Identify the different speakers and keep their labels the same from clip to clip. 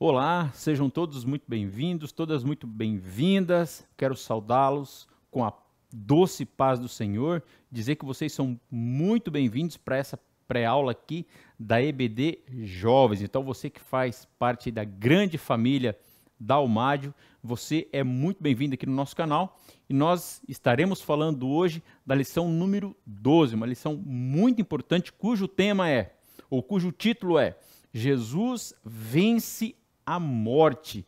Speaker 1: Olá, sejam todos muito bem-vindos, todas muito bem-vindas. Quero saudá-los com a doce paz do Senhor, dizer que vocês são muito bem-vindos para essa pré-aula aqui da EBD Jovens. Então, você que faz parte da grande família da Almádio, você é muito bem-vindo aqui no nosso canal e nós estaremos falando hoje da lição número 12, uma lição muito importante cujo tema é, ou cujo título é Jesus vence a morte.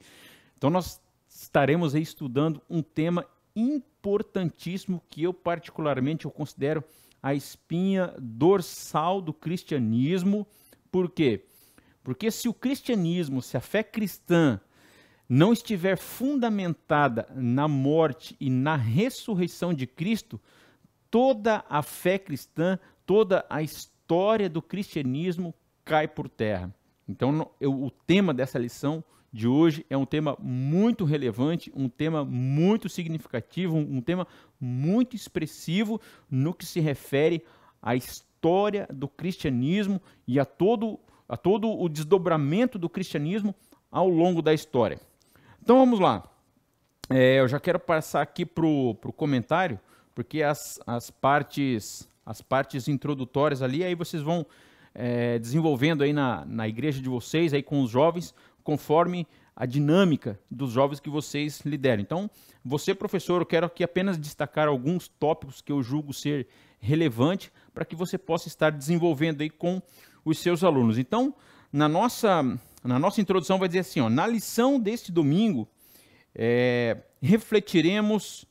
Speaker 1: Então nós estaremos aí estudando um tema importantíssimo que eu particularmente eu considero a espinha dorsal do cristianismo. Por quê? Porque se o cristianismo, se a fé cristã não estiver fundamentada na morte e na ressurreição de Cristo, toda a fé cristã, toda a história do cristianismo cai por terra. Então, eu, o tema dessa lição de hoje é um tema muito relevante, um tema muito significativo, um, um tema muito expressivo no que se refere à história do cristianismo e a todo, a todo o desdobramento do cristianismo ao longo da história. Então vamos lá. É, eu já quero passar aqui para o comentário, porque as, as, partes, as partes introdutórias ali, aí vocês vão é, desenvolvendo aí na, na igreja de vocês, aí com os jovens, conforme a dinâmica dos jovens que vocês lideram. Então, você, professor, eu quero aqui apenas destacar alguns tópicos que eu julgo ser relevante para que você possa estar desenvolvendo aí com os seus alunos. Então, na nossa, na nossa introdução vai dizer assim, ó, na lição deste domingo, é, refletiremos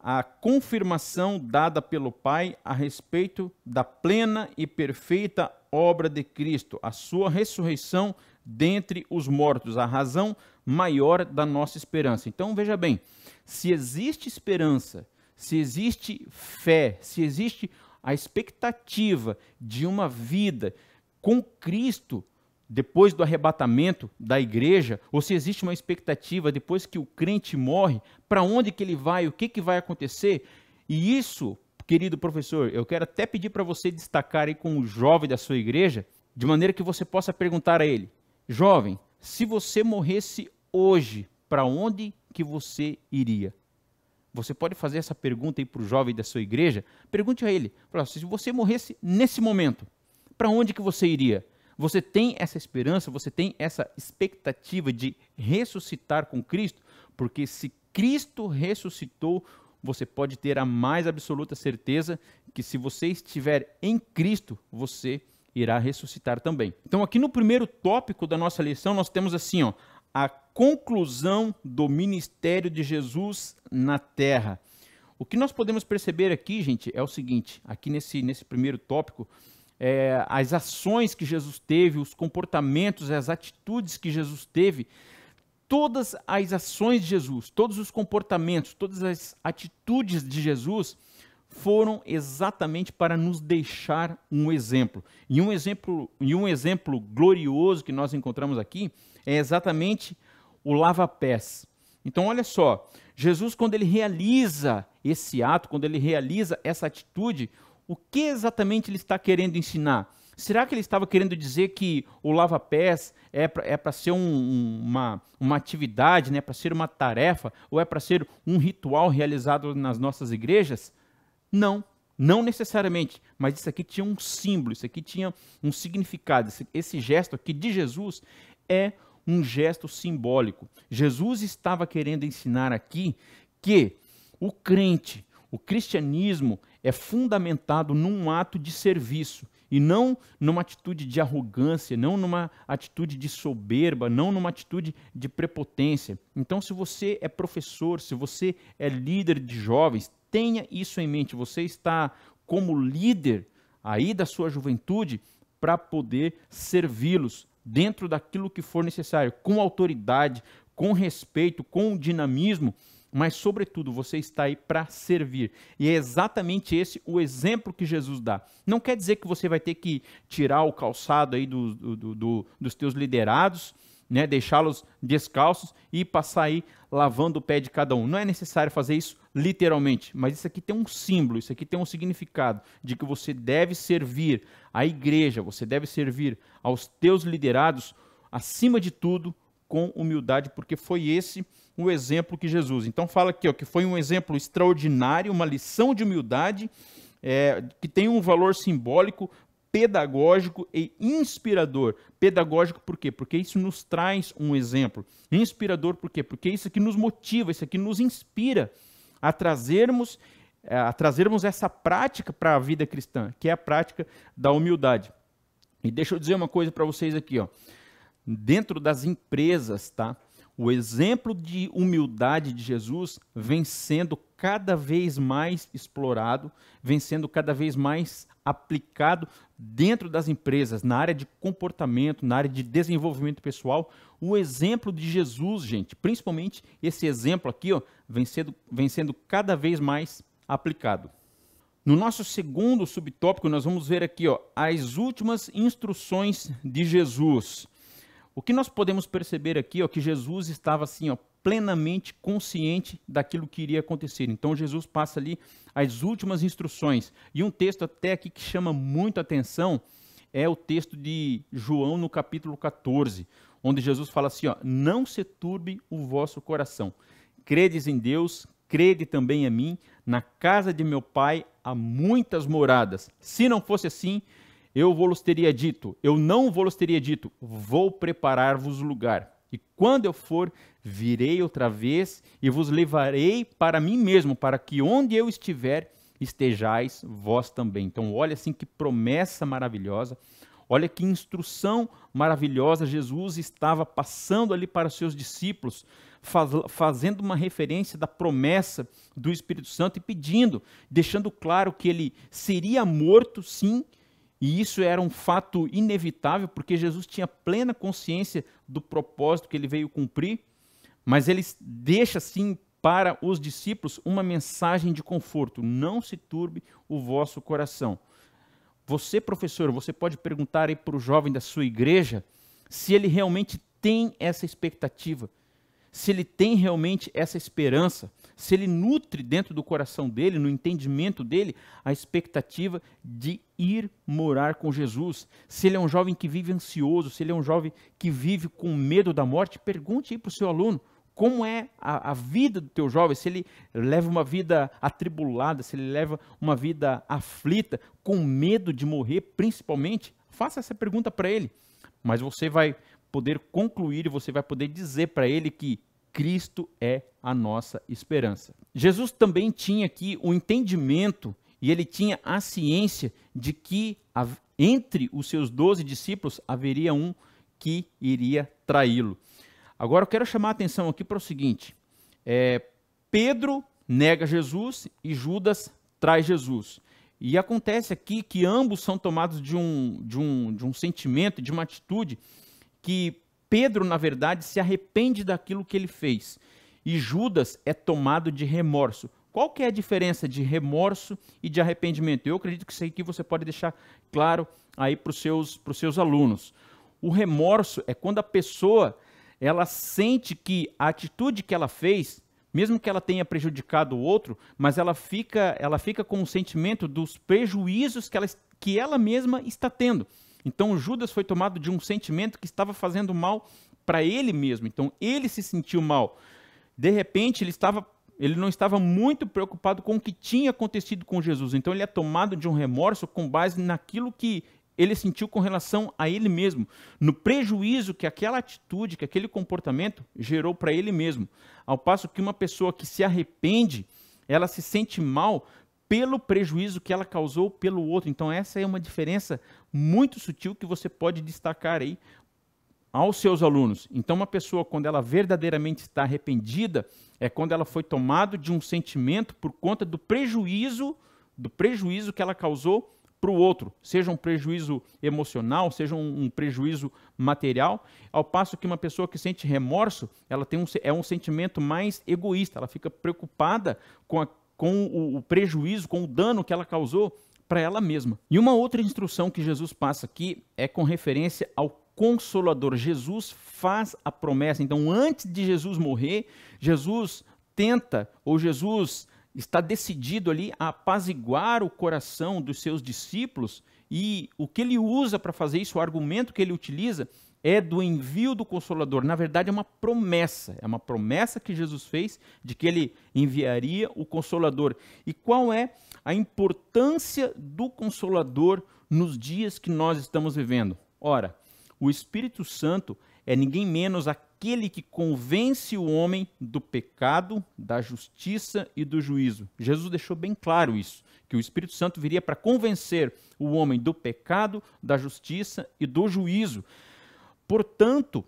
Speaker 1: a confirmação dada pelo Pai a respeito da plena e perfeita obra de Cristo, a sua ressurreição dentre os mortos, a razão maior da nossa esperança. Então veja bem, se existe esperança, se existe fé, se existe a expectativa de uma vida com Cristo depois do arrebatamento da igreja, ou se existe uma expectativa depois que o crente morre, para onde que ele vai, o que, que vai acontecer. E isso, querido professor, eu quero até pedir para você destacar aí com o jovem da sua igreja, de maneira que você possa perguntar a ele: Jovem, se você morresse hoje, para onde que você iria? Você pode fazer essa pergunta aí para o jovem da sua igreja. Pergunte a ele: assim, se você morresse nesse momento, para onde que você iria? Você tem essa esperança, você tem essa expectativa de ressuscitar com Cristo, porque se Cristo ressuscitou, você pode ter a mais absoluta certeza que se você estiver em Cristo, você irá ressuscitar também. Então aqui no primeiro tópico da nossa lição nós temos assim, ó, a conclusão do ministério de Jesus na terra. O que nós podemos perceber aqui, gente, é o seguinte, aqui nesse nesse primeiro tópico, é, as ações que Jesus teve, os comportamentos, as atitudes que Jesus teve, todas as ações de Jesus, todos os comportamentos, todas as atitudes de Jesus foram exatamente para nos deixar um exemplo. E um exemplo, e um exemplo glorioso que nós encontramos aqui é exatamente o lava-pés. Então, olha só, Jesus, quando ele realiza esse ato, quando ele realiza essa atitude, o que exatamente ele está querendo ensinar? Será que ele estava querendo dizer que o lava-pés é para é ser um, uma, uma atividade, né? para ser uma tarefa, ou é para ser um ritual realizado nas nossas igrejas? Não, não necessariamente, mas isso aqui tinha um símbolo, isso aqui tinha um significado. Esse, esse gesto aqui de Jesus é um gesto simbólico. Jesus estava querendo ensinar aqui que o crente, o cristianismo é fundamentado num ato de serviço e não numa atitude de arrogância, não numa atitude de soberba, não numa atitude de prepotência. Então, se você é professor, se você é líder de jovens, tenha isso em mente. Você está como líder aí da sua juventude para poder servi-los dentro daquilo que for necessário, com autoridade, com respeito, com dinamismo mas sobretudo você está aí para servir. E é exatamente esse o exemplo que Jesus dá. Não quer dizer que você vai ter que tirar o calçado aí do, do, do, dos teus liderados, né, deixá-los descalços e passar aí lavando o pé de cada um. Não é necessário fazer isso literalmente, mas isso aqui tem um símbolo, isso aqui tem um significado de que você deve servir à igreja, você deve servir aos teus liderados acima de tudo com humildade, porque foi esse o o exemplo que Jesus. Então fala aqui ó, que foi um exemplo extraordinário, uma lição de humildade é, que tem um valor simbólico, pedagógico e inspirador. Pedagógico por quê? Porque isso nos traz um exemplo. Inspirador por quê? Porque isso aqui nos motiva, isso aqui nos inspira a trazermos é, a trazermos essa prática para a vida cristã, que é a prática da humildade. E deixa eu dizer uma coisa para vocês aqui, ó. Dentro das empresas, tá? O exemplo de humildade de Jesus vem sendo cada vez mais explorado, vem sendo cada vez mais aplicado dentro das empresas, na área de comportamento, na área de desenvolvimento pessoal. O exemplo de Jesus, gente, principalmente esse exemplo aqui, ó, vem, sendo, vem sendo cada vez mais aplicado. No nosso segundo subtópico, nós vamos ver aqui ó, as últimas instruções de Jesus. O que nós podemos perceber aqui é que Jesus estava assim, ó, plenamente consciente daquilo que iria acontecer. Então Jesus passa ali as últimas instruções. E um texto até aqui que chama muito atenção é o texto de João no capítulo 14, onde Jesus fala assim, ó: "Não se turbe o vosso coração. Credes em Deus, crede também em mim. Na casa de meu Pai há muitas moradas. Se não fosse assim, eu vos teria dito, eu não vos teria dito, vou preparar-vos lugar. E quando eu for, virei outra vez e vos levarei para mim mesmo, para que onde eu estiver, estejais vós também. Então, olha assim que promessa maravilhosa, olha que instrução maravilhosa Jesus estava passando ali para os seus discípulos, faz, fazendo uma referência da promessa do Espírito Santo e pedindo, deixando claro que ele seria morto, sim, e isso era um fato inevitável, porque Jesus tinha plena consciência do propósito que ele veio cumprir, mas ele deixa sim para os discípulos uma mensagem de conforto: não se turbe o vosso coração. Você, professor, você pode perguntar aí para o jovem da sua igreja se ele realmente tem essa expectativa, se ele tem realmente essa esperança, se ele nutre dentro do coração dele, no entendimento dele, a expectativa de ir morar com Jesus. Se ele é um jovem que vive ansioso, se ele é um jovem que vive com medo da morte, pergunte aí para o seu aluno como é a, a, vida do teu jovem, se ele leva uma vida atribulada, se ele leva uma vida aflita, com medo de morrer, principalmente, faça essa pergunta para ele. Mas você vai poder concluir e você vai poder dizer para ele que Cristo é a nossa esperança. Jesus também tinha aqui o um entendimento e ele tinha a ciência de que entre os seus doze discípulos haveria um que iria traí-lo. Agora eu quero chamar a atenção aqui para o seguinte: é, Pedro nega Jesus e Judas traz Jesus. E acontece aqui que ambos são tomados de um, de um, de um sentimento, de uma atitude que Pedro, na verdade, se arrepende daquilo que ele fez. E Judas é tomado de remorso. Qual que é a diferença de remorso e de arrependimento? Eu acredito que isso aqui você pode deixar claro aí para os seus, seus alunos. O remorso é quando a pessoa ela sente que a atitude que ela fez, mesmo que ela tenha prejudicado o outro, mas ela fica, ela fica com o sentimento dos prejuízos que ela, que ela mesma está tendo. Então Judas foi tomado de um sentimento que estava fazendo mal para ele mesmo. Então ele se sentiu mal. De repente ele estava ele não estava muito preocupado com o que tinha acontecido com Jesus. Então ele é tomado de um remorso com base naquilo que ele sentiu com relação a ele mesmo, no prejuízo que aquela atitude, que aquele comportamento gerou para ele mesmo. Ao passo que uma pessoa que se arrepende, ela se sente mal pelo prejuízo que ela causou pelo outro. Então, essa é uma diferença muito sutil que você pode destacar aí aos seus alunos. Então, uma pessoa, quando ela verdadeiramente está arrependida, é quando ela foi tomada de um sentimento por conta do prejuízo, do prejuízo que ela causou para o outro, seja um prejuízo emocional, seja um, um, prejuízo material, ao passo que uma pessoa que sente remorso, ela tem um, é um sentimento mais egoísta, ela fica preocupada com a com o, o prejuízo, com o dano que ela causou para ela mesma. E uma outra instrução que Jesus passa aqui é com referência ao Consolador. Jesus faz a promessa. Então, antes de Jesus morrer, Jesus tenta, ou Jesus está decidido ali a apaziguar o coração dos seus discípulos e o que ele usa para fazer isso, o argumento que ele utiliza, é do envio do Consolador. Na verdade, é uma promessa. É uma promessa que Jesus fez de que ele enviaria o Consolador. E qual é a importância do Consolador nos dias que nós estamos vivendo? Ora, o Espírito Santo é ninguém menos aquele que convence o homem do pecado, da justiça e do juízo. Jesus deixou bem claro isso, que o Espírito Santo viria para convencer o homem do pecado, da justiça e do juízo. Portanto,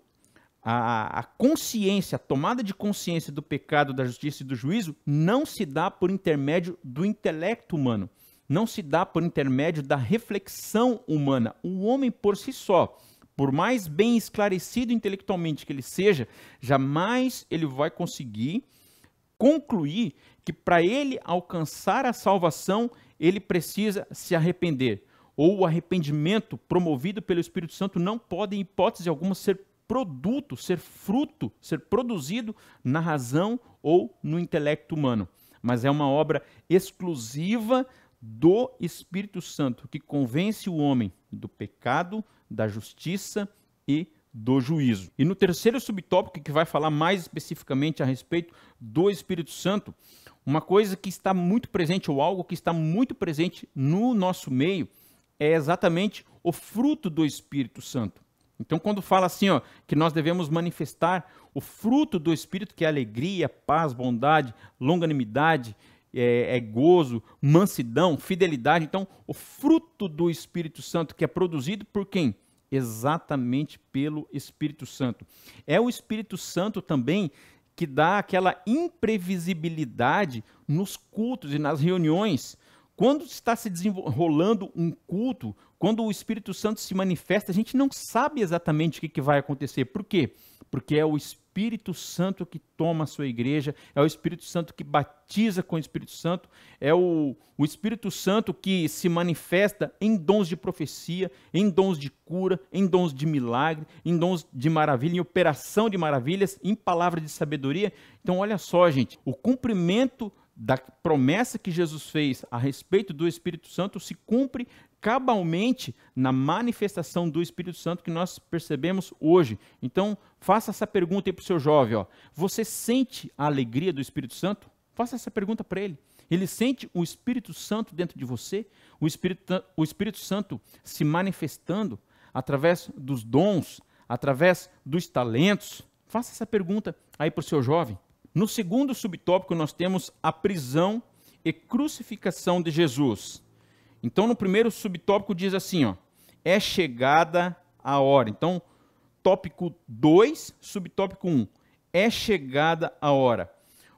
Speaker 1: a, a, consciência, a tomada de consciência do pecado, da justiça e do juízo não se dá por intermédio do intelecto humano, não se dá por intermédio da reflexão humana. O homem por si só, por mais bem esclarecido intelectualmente que ele seja, jamais ele vai conseguir concluir que para ele alcançar a salvação, ele precisa se arrepender ou o arrependimento promovido pelo Espírito Santo não pode, em hipótese alguma, ser produto, ser fruto, ser produzido na razão ou no intelecto humano, mas é uma obra exclusiva do Espírito Santo que convence o homem do pecado, da justiça e do juízo. E no terceiro subtópico, que vai falar mais especificamente a respeito do Espírito Santo, uma coisa que está muito presente, ou algo que está muito presente no nosso meio, é exatamente o fruto do Espírito Santo. Então, quando fala assim, ó, que nós devemos manifestar o fruto do Espírito, que é alegria, paz, bondade, longanimidade, é, é, gozo, mansidão, fidelidade. Então, o fruto do Espírito Santo, que é produzido por quem? Exatamente pelo Espírito Santo. É o Espírito Santo também que dá aquela imprevisibilidade nos cultos e nas reuniões. Quando está se desenrolando um culto, quando o Espírito Santo se manifesta, a gente não sabe exatamente o que, vai acontecer. Por quê? Porque é o Espírito Santo que toma a sua igreja, é o Espírito Santo que batiza com o Espírito Santo, é o, o Espírito Santo que se manifesta em dons de profecia, em dons de cura, em dons de milagre, em dons de maravilha, em operação de maravilhas, em palavra de sabedoria. Então, olha só, gente, o cumprimento da promessa que Jesus fez a respeito do Espírito Santo se cumpre cabalmente na manifestação do Espírito Santo que nós percebemos hoje. Então, faça essa pergunta aí para o seu jovem: ó. Você sente a alegria do Espírito Santo? Faça essa pergunta para ele. Ele sente o Espírito Santo dentro de você? O Espírito, o Espírito Santo se manifestando através dos dons, através dos talentos? Faça essa pergunta aí para o seu jovem. No segundo subtópico, nós temos a prisão e crucificação de Jesus. Então, no primeiro subtópico, diz assim: ó, é chegada a hora. Então, tópico 2, subtópico 1, um, é chegada a hora.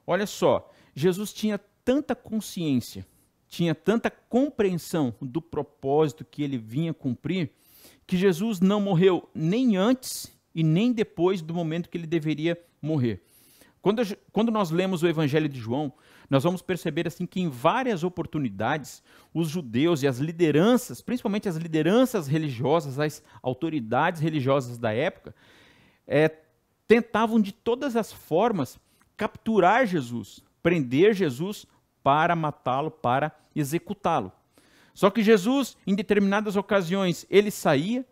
Speaker 1: Olha só, Jesus tinha tanta consciência, tinha tanta compreensão do propósito que ele vinha cumprir, que Jesus não morreu nem antes e nem depois do momento que ele deveria morrer. Quando, quando nós lemos o Evangelho de João, nós vamos perceber assim que em várias oportunidades os judeus e as lideranças, principalmente as lideranças religiosas, as autoridades religiosas da época, é, tentavam de todas as formas capturar Jesus, prender Jesus para matá-lo, para executá-lo. Só que Jesus, em determinadas ocasiões, ele saía,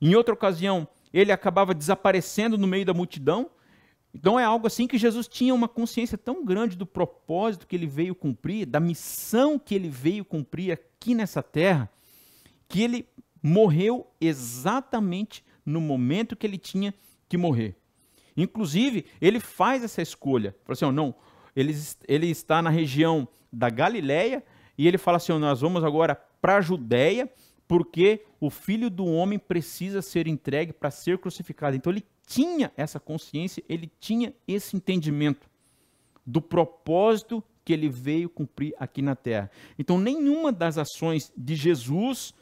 Speaker 1: em outra ocasião, ele acabava desaparecendo no meio da multidão, então é algo assim que Jesus tinha uma consciência tão grande do propósito que ele veio cumprir, da missão que ele veio cumprir aqui nessa terra, que ele morreu exatamente no momento que ele tinha que morrer. Inclusive, ele faz essa escolha. Fala assim, oh, não, ele, ele está na região da Galileia e ele fala assim, oh, nós vamos agora para a Judéia porque o filho do homem precisa ser entregue para ser crucificado. Então ele tinha essa consciência, ele tinha esse entendimento do propósito que ele veio cumprir aqui na terra. Então nenhuma das ações de Jesus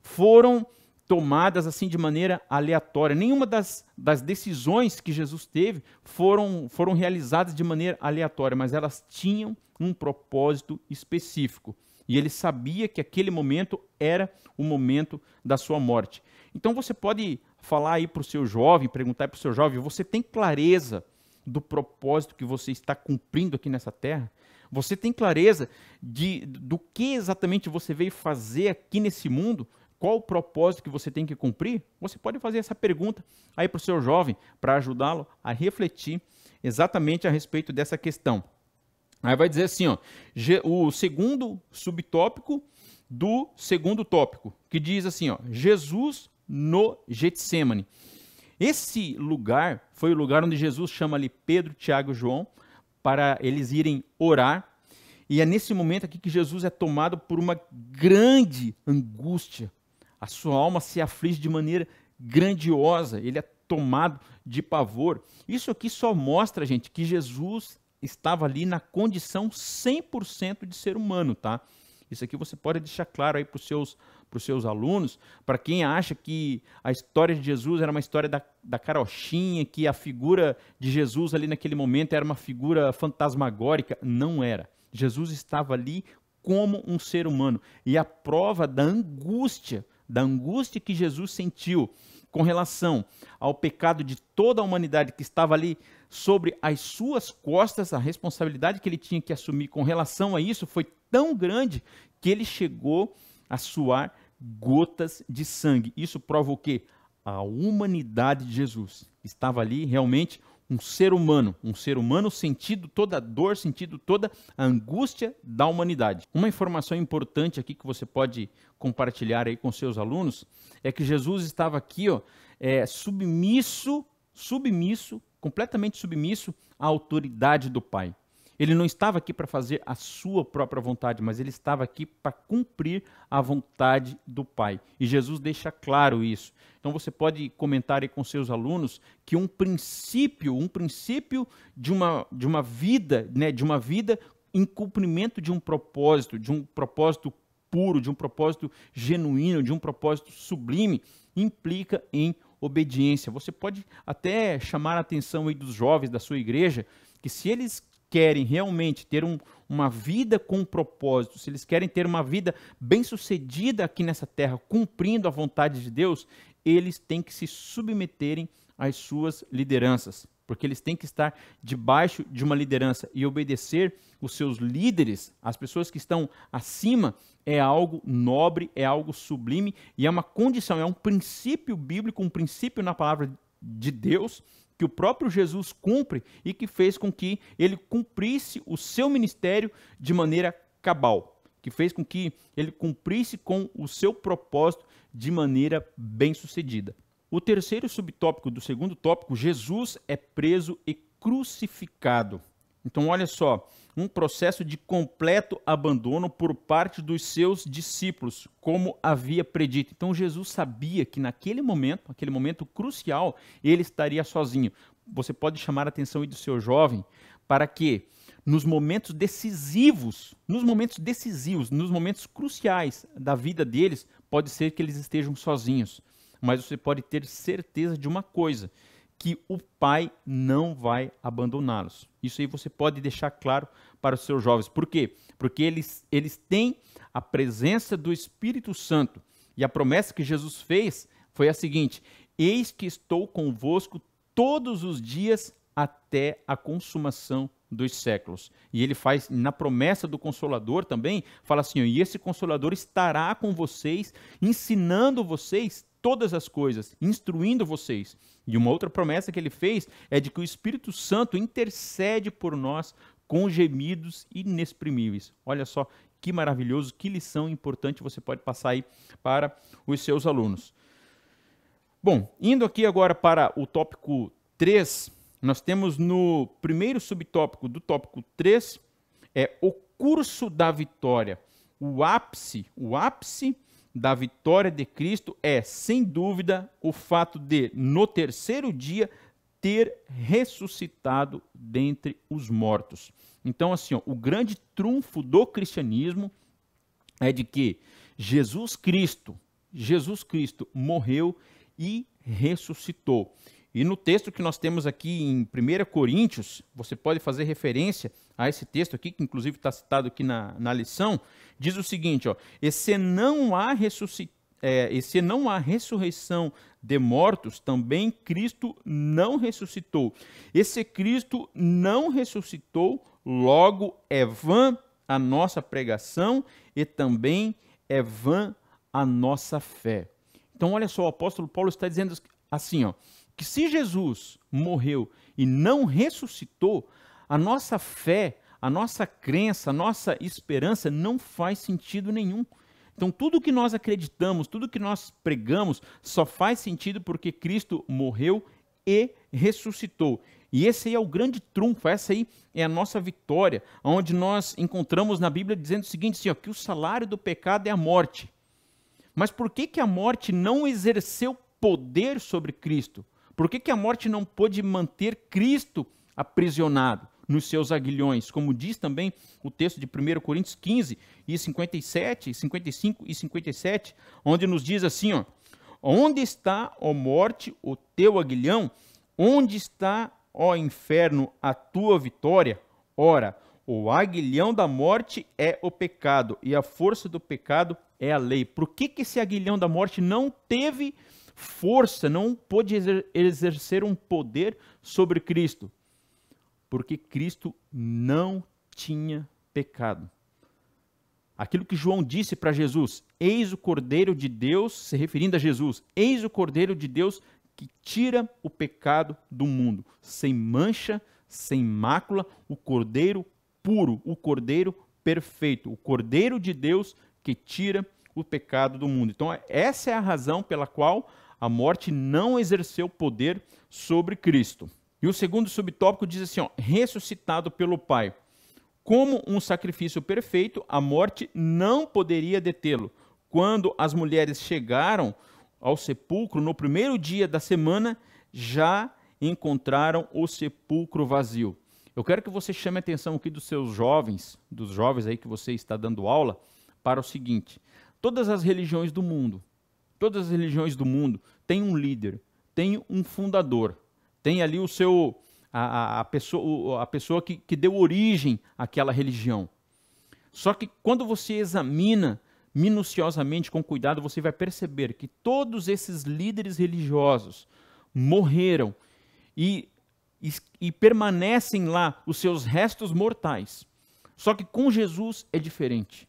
Speaker 1: foram tomadas assim de maneira aleatória. Nenhuma das, das decisões que Jesus teve foram, foram realizadas de maneira aleatória, mas elas tinham um propósito específico. E ele sabia que aquele momento era o momento da sua morte. Então você pode falar aí para o seu jovem, perguntar para o seu jovem: você tem clareza do propósito que você está cumprindo aqui nessa terra? Você tem clareza de, do que exatamente você veio fazer aqui nesse mundo? Qual o propósito que você tem que cumprir? Você pode fazer essa pergunta aí para o seu jovem, para ajudá-lo a refletir exatamente a respeito dessa questão. Aí vai dizer assim, ó, o segundo subtópico do segundo tópico, que diz assim, ó, Jesus no Getsemane. Esse lugar foi o lugar onde Jesus chama ali Pedro, Tiago e João para eles irem orar. E é nesse momento aqui que Jesus é tomado por uma grande angústia. A sua alma se aflige de maneira grandiosa, ele é tomado de pavor. Isso aqui só mostra, gente, que Jesus estava ali na condição 100% de ser humano, tá? Isso aqui você pode deixar claro aí para os seus, os seus alunos, para quem acha que a história de Jesus era uma história da, da carochinha, que a figura de Jesus ali naquele momento era uma figura fantasmagórica. Não era. Jesus estava ali como um ser humano. E a prova da angústia, da angústia que Jesus sentiu com relação ao pecado de toda a humanidade que estava ali sobre as suas costas, a responsabilidade que ele tinha que assumir com relação a isso foi tão grande que ele chegou a suar gotas de sangue. Isso prova o quê? A humanidade de Jesus. Estava ali realmente um ser humano, um ser humano sentido toda a dor, sentido toda a angústia da humanidade. Uma informação importante aqui que você pode compartilhar aí com seus alunos é que Jesus estava aqui, ó, é, submisso, submisso, completamente submisso à autoridade do Pai. Ele não estava aqui para fazer a sua própria vontade, mas ele estava aqui para cumprir a vontade do Pai. E Jesus deixa claro isso. Então você pode comentar aí com seus alunos que um princípio, um princípio de uma, de uma vida, né, de uma vida em cumprimento de um propósito, de um propósito puro, de um propósito genuíno, de um propósito sublime, implica em obediência. Você pode até chamar a atenção aí dos jovens da sua igreja, que se eles querem realmente ter um, uma vida com um propósito, se eles querem ter uma vida bem-sucedida aqui nessa terra, cumprindo a vontade de Deus, eles têm que se submeterem às suas lideranças, porque eles têm que estar debaixo de uma liderança e obedecer os seus líderes, as pessoas que estão acima, é algo nobre, é algo sublime e é uma condição, é um princípio bíblico, um princípio na palavra de Deus que o próprio Jesus cumpre e que fez com que ele cumprisse o seu ministério de maneira cabal, que fez com que ele cumprisse com o seu propósito de maneira bem-sucedida. O terceiro subtópico do segundo tópico, Jesus é preso e crucificado. Então olha só, um processo de completo abandono por parte dos seus discípulos, como havia predito. Então Jesus sabia que naquele momento, aquele momento crucial, ele estaria sozinho. Você pode chamar a atenção do seu jovem para que nos momentos decisivos, nos momentos decisivos, nos momentos cruciais da vida deles, pode ser que eles estejam sozinhos. Mas você pode ter certeza de uma coisa, que o pai não vai abandoná-los. Isso aí você pode deixar claro para os seus jovens. Por quê? Porque eles, eles têm a presença do Espírito Santo. E a promessa que Jesus fez foi a seguinte: Eis que estou convosco todos os dias até a consumação dos séculos. E ele faz na promessa do consolador também, fala assim: "E esse consolador estará com vocês, ensinando vocês todas as coisas, instruindo vocês". E uma outra promessa que ele fez é de que o Espírito Santo intercede por nós com gemidos inexprimíveis. Olha só que maravilhoso, que lição importante você pode passar aí para os seus alunos. Bom, indo aqui agora para o tópico 3, nós temos no primeiro subtópico do tópico 3 é o curso da vitória, o ápice, o ápice da vitória de Cristo é, sem dúvida, o fato de, no terceiro dia, ter ressuscitado dentre os mortos. Então, assim, ó, o grande trunfo do cristianismo é de que Jesus Cristo, Jesus Cristo morreu e ressuscitou. E no texto que nós temos aqui em 1 Coríntios, você pode fazer referência a esse texto aqui, que inclusive está citado aqui na, na lição, diz o seguinte: ó, e se não há é, e se não há ressurreição de mortos, também Cristo não ressuscitou. Esse Cristo não ressuscitou, logo é vã a nossa pregação e também é vã a nossa fé. Então, olha só, o apóstolo Paulo está dizendo assim, ó, que se Jesus morreu e não ressuscitou, a nossa fé, a nossa crença, a nossa esperança não faz sentido nenhum. Então, tudo que nós acreditamos, tudo que nós pregamos, só faz sentido porque Cristo morreu e ressuscitou. E esse aí é o grande trunfo, essa aí é a nossa vitória, onde nós encontramos na Bíblia dizendo o seguinte, assim, ó, que o salário do pecado é a morte. Mas por que, que a morte não exerceu poder sobre Cristo? Por que, que a morte não pôde manter Cristo aprisionado? nos seus aguilhões, como diz também o texto de 1 Coríntios 15 e 57, 55 e 57, onde nos diz assim, ó: Onde está, ó morte, o teu aguilhão? Onde está, ó inferno, a tua vitória? Ora, o aguilhão da morte é o pecado e a força do pecado é a lei. Por que, que esse aguilhão da morte não teve força, não pôde exercer um poder sobre Cristo? porque Cristo não tinha pecado. Aquilo que João disse para Jesus, eis o Cordeiro de Deus, se referindo a Jesus, eis o Cordeiro de Deus que tira o pecado do mundo, sem mancha, sem mácula, o Cordeiro puro, o Cordeiro perfeito, o Cordeiro de Deus que tira o pecado do mundo. Então, essa é a razão pela qual a morte não exerceu poder sobre Cristo. E o segundo subtópico diz assim: ó, ressuscitado pelo Pai. Como um sacrifício perfeito, a morte não poderia detê-lo. Quando as mulheres chegaram ao sepulcro no primeiro dia da semana, já encontraram o sepulcro vazio. Eu quero que você chame a atenção aqui dos seus jovens, dos jovens aí que você está dando aula, para o seguinte: todas as religiões do mundo, todas as religiões do mundo têm um líder, têm um fundador tem ali o seu a, a, a pessoa, a pessoa que, que deu origem àquela religião. Só que quando você examina minuciosamente, com cuidado, você vai perceber que todos esses líderes religiosos morreram e, e, e, permanecem lá os seus restos mortais. Só que com Jesus é diferente.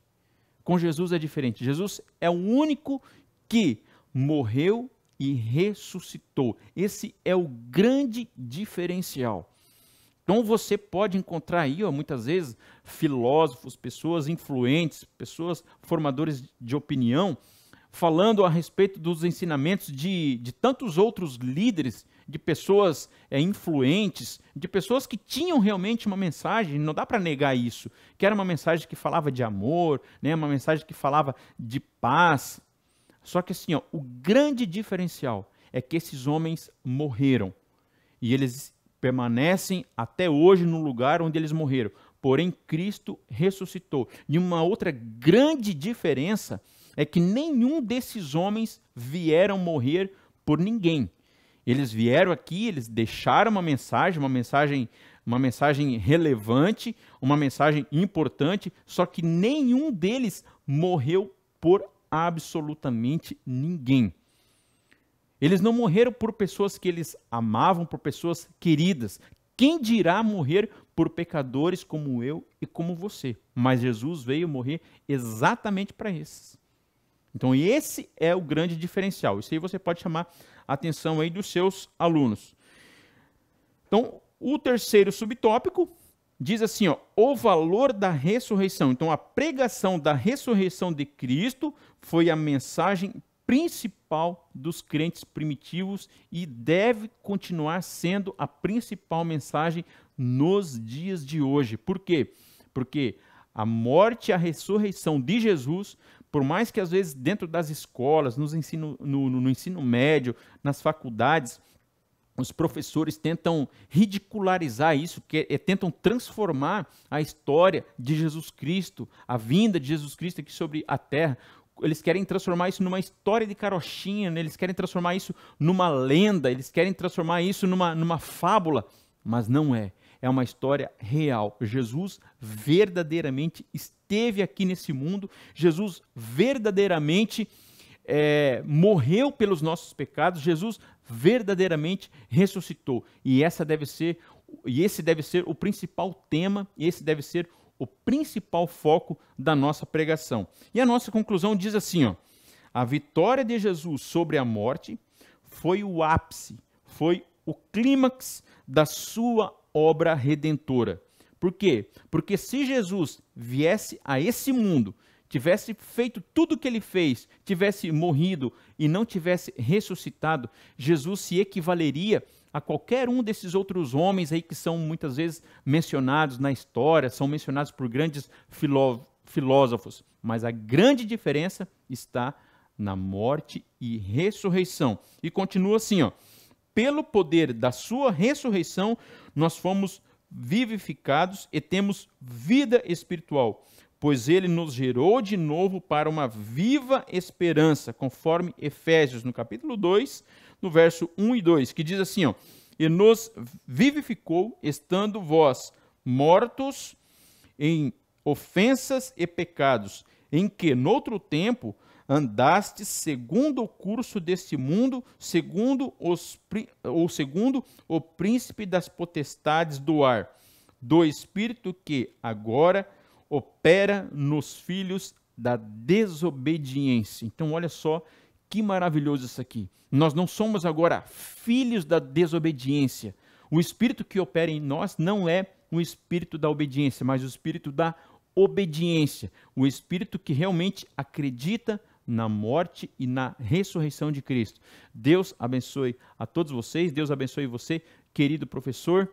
Speaker 1: Com Jesus é diferente. Jesus é o único que morreu e ressuscitou. Esse é o grande diferencial. Então você pode encontrar aí, ó, muitas vezes, filósofos, pessoas influentes, pessoas formadores de opinião, falando a respeito dos ensinamentos de, de tantos outros líderes, de pessoas é, influentes, de pessoas que tinham realmente uma mensagem, não dá para negar isso, que era uma mensagem que falava de amor, né, uma mensagem que falava de paz, só que assim, ó, o grande diferencial é que esses homens morreram e eles permanecem até hoje no lugar onde eles morreram. Porém, Cristo ressuscitou. E uma outra grande diferença é que nenhum desses homens vieram morrer por ninguém. Eles vieram aqui, eles deixaram uma mensagem, uma mensagem, uma mensagem relevante, uma mensagem importante, só que nenhum deles morreu por absolutamente ninguém. Eles não morreram por pessoas que eles amavam, por pessoas queridas. Quem dirá morrer por pecadores como eu e como você? Mas Jesus veio morrer exatamente para esses. Então, esse é o grande diferencial. Isso aí você pode chamar a atenção aí dos seus alunos. Então, o terceiro subtópico diz assim, ó, o valor da ressurreição. Então, a pregação da ressurreição de Cristo foi a mensagem principal dos crentes primitivos e deve continuar sendo a principal mensagem nos dias de hoje. Por quê? Porque a morte e a ressurreição de Jesus, por mais que às vezes dentro das escolas, nos ensino, no, no, no ensino médio, nas faculdades, os professores tentam ridicularizar isso, que é, eh, tentam transformar a história de Jesus Cristo, a vinda de Jesus Cristo aqui sobre a terra. Eles querem transformar isso numa história de carochinha, né? eles querem transformar isso numa lenda, eles querem transformar isso numa, numa fábula, mas não é. É uma história real. Jesus verdadeiramente esteve aqui nesse mundo, Jesus verdadeiramente é, morreu pelos nossos pecados, Jesus verdadeiramente ressuscitou. E essa deve ser, e esse deve ser o principal tema, e esse deve ser o principal foco da nossa pregação. E a nossa conclusão diz assim, ó: a vitória de Jesus sobre a morte foi o ápice, foi o clímax da sua obra redentora. Por quê? Porque se Jesus viesse a esse mundo tivesse feito tudo o que ele fez, tivesse morrido e não tivesse ressuscitado, Jesus se equivaleria a qualquer um desses outros homens aí que são muitas vezes mencionados na história, são mencionados por grandes filó filósofos. Mas a grande diferença está na morte e ressurreição. E continua assim, ó. Pelo poder da sua ressurreição, nós fomos vivificados e temos vida espiritual pois ele nos gerou de novo para uma viva esperança, conforme Efésios, no capítulo 2, no verso 1 e 2, que diz assim, ó, e nos vivificou, estando vós mortos em ofensas e pecados, em que noutro tempo andaste segundo o curso deste mundo, segundo os, ou segundo o príncipe das potestades do ar, do espírito que agora opera nos filhos da desobediência. Então, olha só que maravilhoso isso aqui. Nós não somos agora filhos da desobediência. O espírito que opera em nós não é o espírito da obediência, mas o espírito da obediência. O espírito que realmente acredita na morte e na ressurreição de Cristo. Deus abençoe a todos vocês, Deus abençoe você, querido professor.